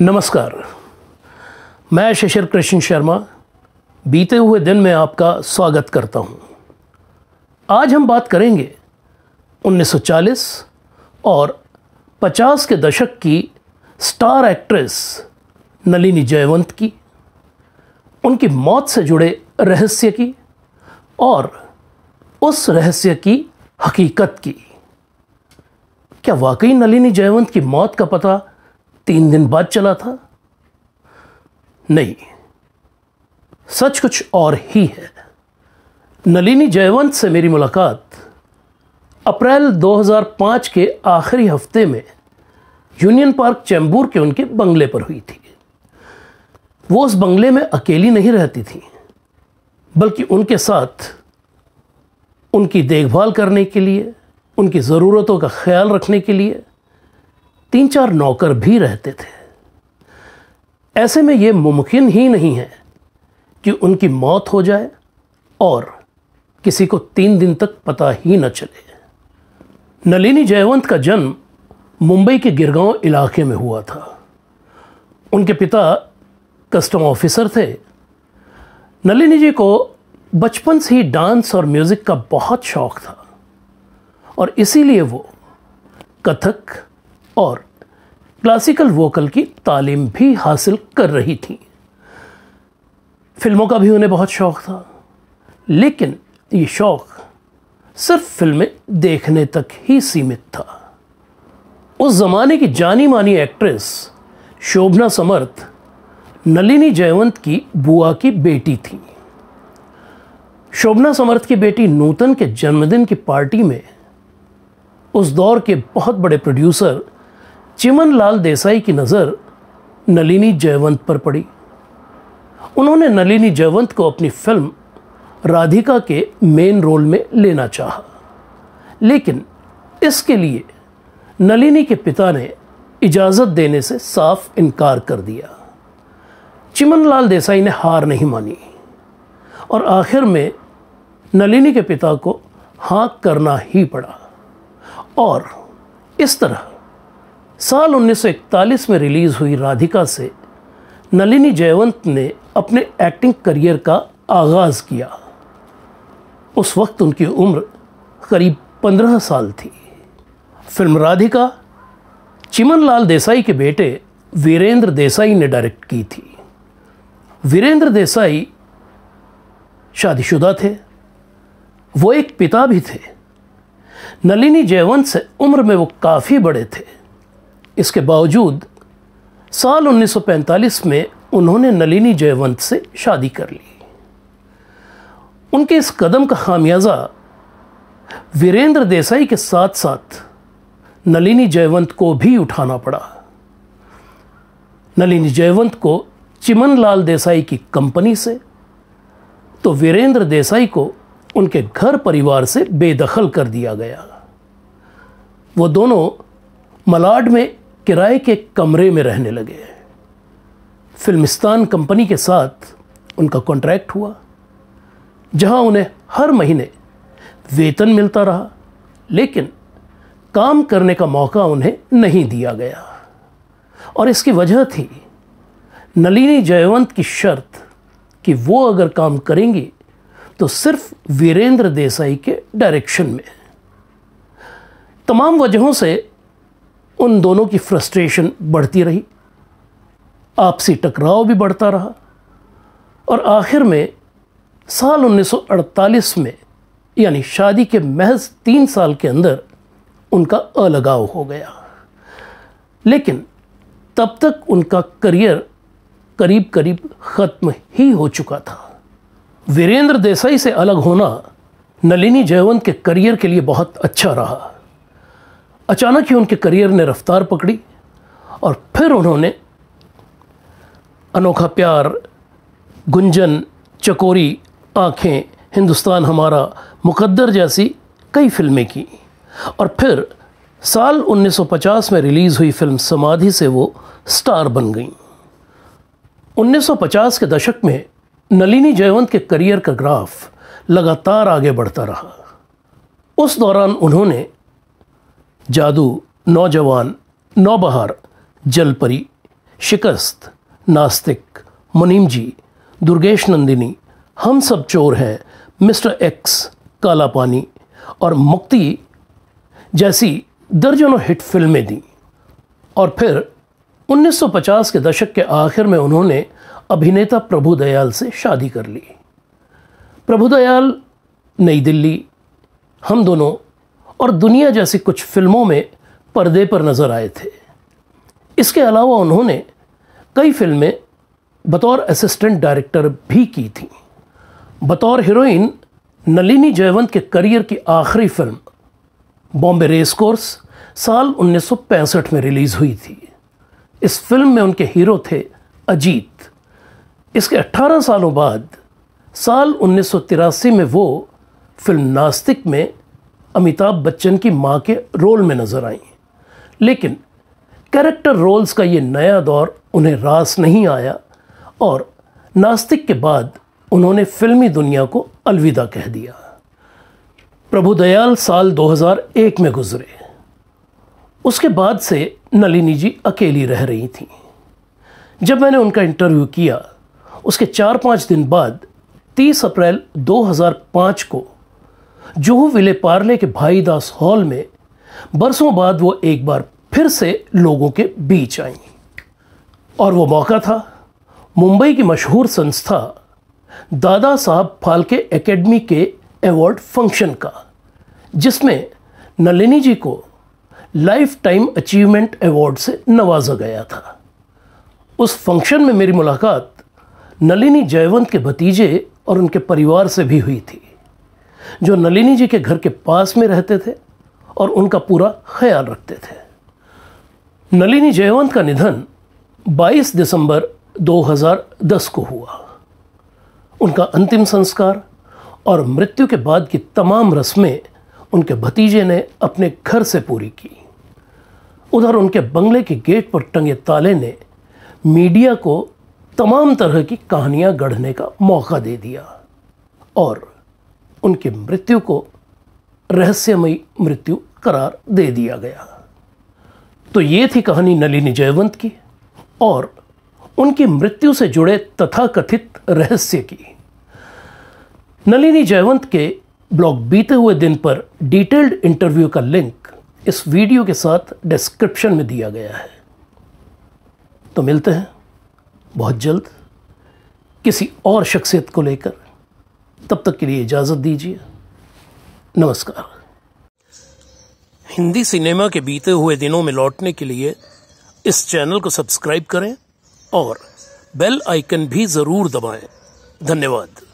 नमस्कार मैं शिशिर कृष्ण शर्मा बीते हुए दिन में आपका स्वागत करता हूं। आज हम बात करेंगे 1940 और 50 के दशक की स्टार एक्ट्रेस नलिनी जयवंत की उनकी मौत से जुड़े रहस्य की और उस रहस्य की हकीकत की क्या वाकई नलिनी जयवंत की मौत का पता तीन दिन बाद चला था नहीं सच कुछ और ही है नलिनी जयवंत से मेरी मुलाकात अप्रैल 2005 के आखिरी हफ्ते में यूनियन पार्क चैम्बूर के उनके बंगले पर हुई थी वो उस बंगले में अकेली नहीं रहती थी बल्कि उनके साथ उनकी देखभाल करने के लिए उनकी ज़रूरतों का ख्याल रखने के लिए तीन चार नौकर भी रहते थे ऐसे में ये मुमकिन ही नहीं है कि उनकी मौत हो जाए और किसी को तीन दिन तक पता ही न चले नलिनी जयवंत का जन्म मुंबई के गिरगांव इलाके में हुआ था उनके पिता कस्टम ऑफिसर थे नलिनी जी को बचपन से ही डांस और म्यूज़िक का बहुत शौक था और इसीलिए वो कथक और क्लासिकल वोकल की तालीम भी हासिल कर रही थी फिल्मों का भी उन्हें बहुत शौक़ था लेकिन ये शौक़ सिर्फ फिल्में देखने तक ही सीमित था उस ज़माने की जानी मानी एक्ट्रेस शोभना समर्थ नलिनी जयवंत की बुआ की बेटी थी शोभना समर्थ की बेटी नूतन के जन्मदिन की पार्टी में उस दौर के बहुत बड़े प्रोड्यूसर चिमन लाल देसाई की नज़र नलिनी जयवंत पर पड़ी उन्होंने नलिनी जयवंत को अपनी फिल्म राधिका के मेन रोल में लेना चाहा लेकिन इसके लिए नलिनी के पिता ने इजाज़त देने से साफ इनकार कर दिया चिमनलाल देसाई ने हार नहीं मानी और आखिर में नलिनी के पिता को हाँ करना ही पड़ा और इस तरह साल 1941 में रिलीज़ हुई राधिका से नलिनी जयवंत ने अपने एक्टिंग करियर का आगाज़ किया उस वक्त उनकी उम्र करीब 15 साल थी फिल्म राधिका चिमन लाल देसाई के बेटे वीरेंद्र देसाई ने डायरेक्ट की थी वीरेंद्र देसाई शादीशुदा थे वो एक पिता भी थे नलिनी जयवंत से उम्र में वो काफ़ी बड़े थे इसके बावजूद साल 1945 में उन्होंने नलिनी जयवंत से शादी कर ली उनके इस कदम का खामियाजा वीरेंद्र देसाई के साथ साथ नलिनी जयवंत को भी उठाना पड़ा नलिनी जयवंत को चिमनलाल देसाई की कंपनी से तो वीरेंद्र देसाई को उनके घर परिवार से बेदखल कर दिया गया वो दोनों मलाड में किराए के कमरे में रहने लगे फिल्मिस्तान कंपनी के साथ उनका कॉन्ट्रैक्ट हुआ जहां उन्हें हर महीने वेतन मिलता रहा लेकिन काम करने का मौका उन्हें नहीं दिया गया और इसकी वजह थी नलिनी जयवंत की शर्त कि वो अगर काम करेंगी तो सिर्फ वीरेंद्र देसाई के डायरेक्शन में तमाम वजहों से उन दोनों की फ्रस्ट्रेशन बढ़ती रही आपसी टकराव भी बढ़ता रहा और आखिर में साल 1948 में यानी शादी के महज तीन साल के अंदर उनका अलगाव हो गया लेकिन तब तक उनका करियर करीब करीब ख़त्म ही हो चुका था वीरेंद्र देसाई से अलग होना नलिनी जयवंत के करियर के लिए बहुत अच्छा रहा अचानक ही उनके करियर ने रफ्तार पकड़ी और फिर उन्होंने अनोखा प्यार गुंजन चकोरी आँखें हिंदुस्तान हमारा मुकद्दर जैसी कई फिल्में की और फिर साल 1950 में रिलीज़ हुई फिल्म समाधि से वो स्टार बन गईं 1950 के दशक में नलिनी जयवंत के करियर का ग्राफ लगातार आगे बढ़ता रहा उस दौरान उन्होंने जादू नौजवान नौबहार जलपरी शिकस्त नास्तिक मुनीम जी दुर्गेश नंदिनी हम सब चोर हैं मिस्टर एक्स काला पानी और मुक्ति जैसी दर्जनों हिट फिल्में दी और फिर 1950 के दशक के आखिर में उन्होंने अभिनेता प्रभु दयाल से शादी कर ली प्रभुदयाल नई दिल्ली हम दोनों और दुनिया जैसी कुछ फिल्मों में पर्दे पर नज़र आए थे इसके अलावा उन्होंने कई फिल्में बतौर असिस्टेंट डायरेक्टर भी की थी बतौर हीरोइन नलिनी जयवंत के करियर की आखिरी फिल्म बॉम्बे रेस कोर्स साल 1965 में रिलीज़ हुई थी इस फिल्म में उनके हीरो थे अजीत इसके 18 सालों बाद साल उन्नीस में वो फिल्म नास्तिक में अमिताभ बच्चन की माँ के रोल में नज़र आई लेकिन कैरेक्टर रोल्स का ये नया दौर उन्हें रास नहीं आया और नास्तिक के बाद उन्होंने फिल्मी दुनिया को अलविदा कह दिया प्रभु दयाल साल 2001 में गुजरे उसके बाद से नलिनी जी अकेली रह रही थी जब मैंने उनका इंटरव्यू किया उसके चार पाँच दिन बाद 30 अप्रैल 2005 को जोहू विले पार्ले के भाईदास हॉल में बरसों बाद वो एक बार फिर से लोगों के बीच आई और वो मौका था मुंबई की मशहूर संस्था दादा साहब फालके एकेडमी के अवार्ड फंक्शन का जिसमें नलिनी जी को लाइफ टाइम अचीवमेंट अवार्ड से नवाजा गया था उस फंक्शन में मेरी मुलाकात नलिनी जयवंत के भतीजे और उनके परिवार से भी हुई थी जो नलिनी जी के घर के पास में रहते थे और उनका पूरा ख्याल रखते थे नलिनी जयवंत का निधन 22 दिसंबर 2010 को हुआ उनका अंतिम संस्कार और मृत्यु के बाद की तमाम रस्में उनके भतीजे ने अपने घर से पूरी की उधर उनके बंगले के गेट पर टंगे ताले ने मीडिया को तमाम तरह की कहानियां गढ़ने का मौका दे दिया और उनकी मृत्यु को रहस्यमयी मृत्यु करार दे दिया गया तो ये थी कहानी नलिनी जयवंत की और उनकी मृत्यु से जुड़े तथाकथित रहस्य की नलिनी जयवंत के ब्लॉग बीते हुए दिन पर डिटेल्ड इंटरव्यू का लिंक इस वीडियो के साथ डिस्क्रिप्शन में दिया गया है तो मिलते हैं बहुत जल्द किसी और शख्सियत को लेकर तब तक के लिए इजाज़त दीजिए नमस्कार हिंदी सिनेमा के बीते हुए दिनों में लौटने के लिए इस चैनल को सब्सक्राइब करें और बेल आइकन भी ज़रूर दबाएं धन्यवाद